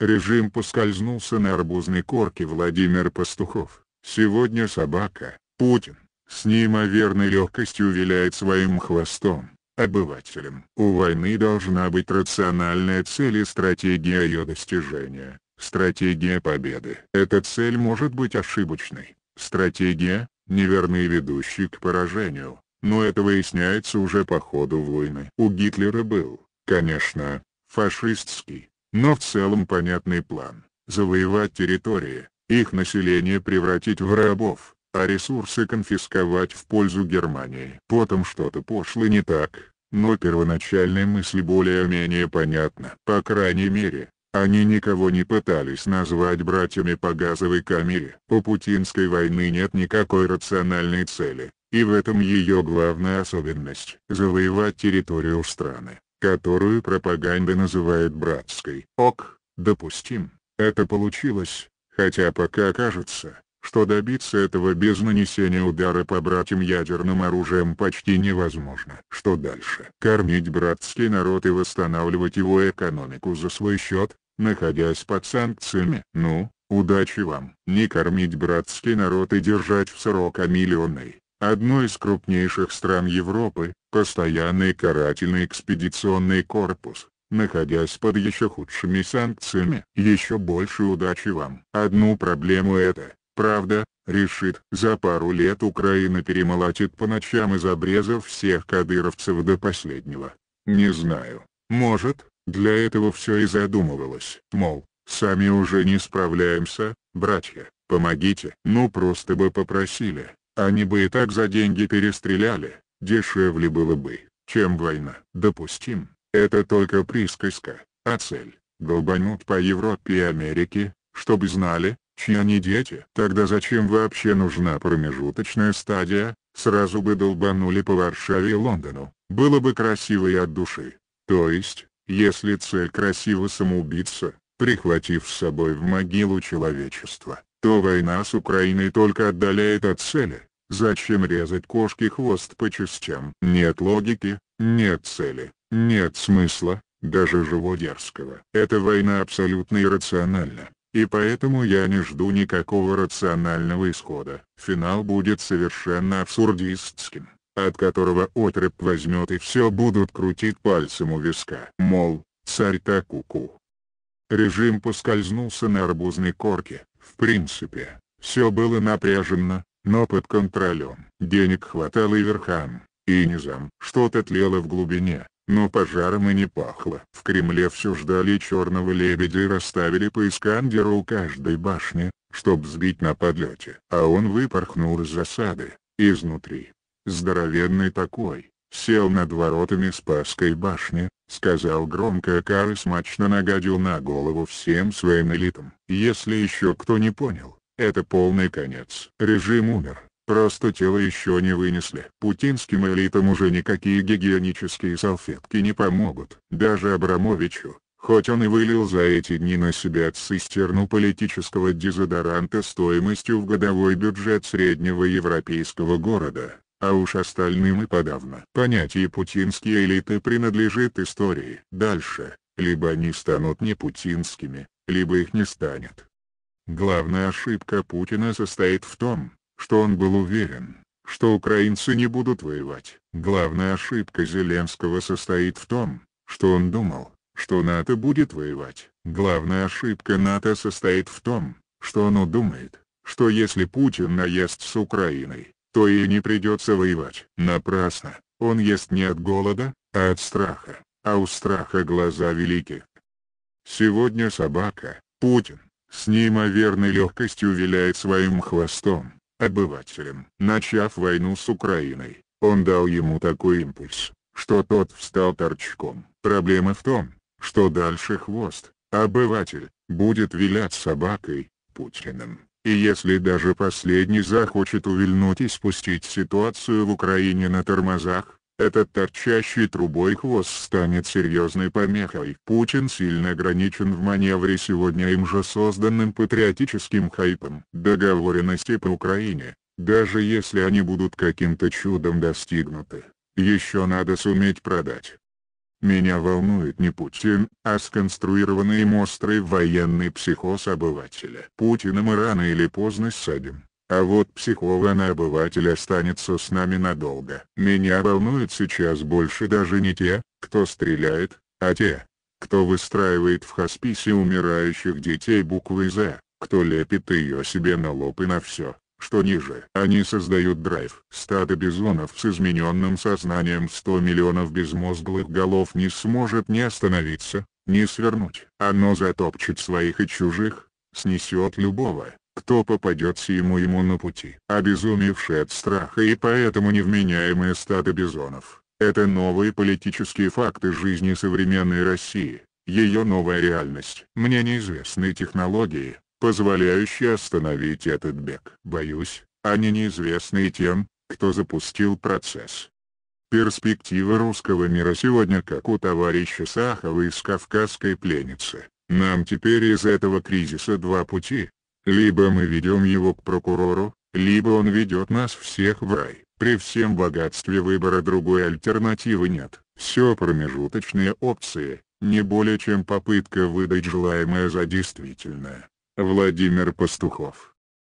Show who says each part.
Speaker 1: Режим поскользнулся на арбузной корке Владимир Пастухов. Сегодня собака, Путин, с неимоверной легкостью виляет своим хвостом, обывателем. У войны должна быть рациональная цель и стратегия ее достижения, стратегия победы. Эта цель может быть ошибочной, стратегия, неверный ведущий к поражению, но это выясняется уже по ходу войны. У Гитлера был, конечно, фашистский но в целом понятный план – завоевать территории, их население превратить в рабов, а ресурсы конфисковать в пользу Германии. Потом что-то пошло не так, но первоначальная мысль более-менее понятна. По крайней мере, они никого не пытались назвать братьями по газовой камере. У Путинской войны нет никакой рациональной цели, и в этом ее главная особенность. Завоевать территорию страны, которую пропаганда называет братской. Ок, допустим, это получилось, хотя пока кажется, что добиться этого без нанесения удара по братьям ядерным оружием почти невозможно. Что дальше? Кормить братский народ и восстанавливать его экономику за свой счет, находясь под санкциями? Ну, удачи вам! Не кормить братский народ и держать в сорока миллионной одной из крупнейших стран Европы, постоянный карательный экспедиционный корпус, находясь под еще худшими санкциями. Еще больше удачи вам. Одну проблему это, правда, решит. За пару лет Украина перемолотит по ночам из обрезов всех кадыровцев до последнего. Не знаю, может, для этого все и задумывалось. Мол, сами уже не справляемся, братья, помогите. Ну просто бы попросили, они бы и так за деньги перестреляли, дешевле было бы, чем война. Допустим, это только присказка, а цель — долбанут по Европе и Америке, чтобы знали, чьи они дети. Тогда зачем вообще нужна промежуточная стадия, сразу бы долбанули по Варшаве и Лондону, было бы красиво и от души. То есть, если цель красиво самоубиться, прихватив с собой в могилу человечество, то война с Украиной только отдаляет от цели. Зачем резать кошки хвост по частям? Нет логики, нет цели, нет смысла, даже живодерского. Эта война абсолютно иррациональна, и поэтому я не жду никакого рационального исхода. Финал будет совершенно абсурдистским, от которого отрыв возьмет и все будут крутить пальцем у виска. Мол, царь-то куку. Режим поскользнулся на арбузной корке. В принципе, все было напряженно, но под контролем. Денег хватало и верхам, и низам. Что-то тлело в глубине, но пожаром и не пахло. В Кремле все ждали черного лебедя и расставили по Искандеру у каждой башни, чтоб сбить на подлете. А он выпорхнул из засады, изнутри. Здоровенный такой, сел над воротами Спасской башни, сказал громко кар и смачно нагадил на голову всем своим элитам. Если еще кто не понял, это полный конец. Режим умер. Просто тело еще не вынесли. Путинским элитам уже никакие гигиенические салфетки не помогут. Даже Абрамовичу, хоть он и вылил за эти дни на себя цистерну политического дезодоранта стоимостью в годовой бюджет среднего европейского города, а уж остальным и подавно. Понятие путинские элиты принадлежит истории. Дальше, либо они станут не путинскими, либо их не станет. Главная ошибка Путина состоит в том, что он был уверен, что украинцы не будут воевать. Главная ошибка Зеленского состоит в том, что он думал, что НАТО будет воевать. Главная ошибка НАТО состоит в том, что оно думает, что если Путин наест с Украиной, то ей не придется воевать. Напрасно, он ест не от голода, а от страха, а у страха глаза велики. Сегодня собака, Путин с неимоверной легкостью виляет своим хвостом, обывателем. Начав войну с Украиной, он дал ему такой импульс, что тот встал торчком. Проблема в том, что дальше хвост, обыватель, будет вилять собакой, Путиным. И если даже последний захочет увильнуть и спустить ситуацию в Украине на тормозах, этот торчащий трубой хвост станет серьезной помехой. Путин сильно ограничен в маневре сегодня им же созданным патриотическим хайпом. Договоренности по Украине, даже если они будут каким-то чудом достигнуты, еще надо суметь продать. Меня волнует не Путин, а сконструированный им острый военный психоз обывателя. Путина мы рано или поздно садим. А вот психованный обыватель останется с нами надолго. Меня волнует сейчас больше даже не те, кто стреляет, а те, кто выстраивает в хосписе умирающих детей буквы «З», кто лепит ее себе на лоб и на все, что ниже. Они создают драйв. Стадо бизонов с измененным сознанием 100 миллионов безмозглых голов не сможет ни остановиться, ни свернуть. Оно затопчет своих и чужих, снесет любого, кто попадется ему ему на пути. Обезумевшие от страха и поэтому невменяемые стадо бизонов – это новые политические факты жизни современной России, ее новая реальность. Мне неизвестны технологии, позволяющие остановить этот бег. Боюсь, они неизвестны тем, кто запустил процесс. Перспективы русского мира сегодня как у товарища Сахова из «Кавказской пленницы». Нам теперь из этого кризиса два пути. Либо мы ведем его к прокурору, либо он ведет нас всех в рай. При всем богатстве выбора другой альтернативы нет. Все промежуточные опции, не более чем попытка выдать желаемое за действительное. Владимир Пастухов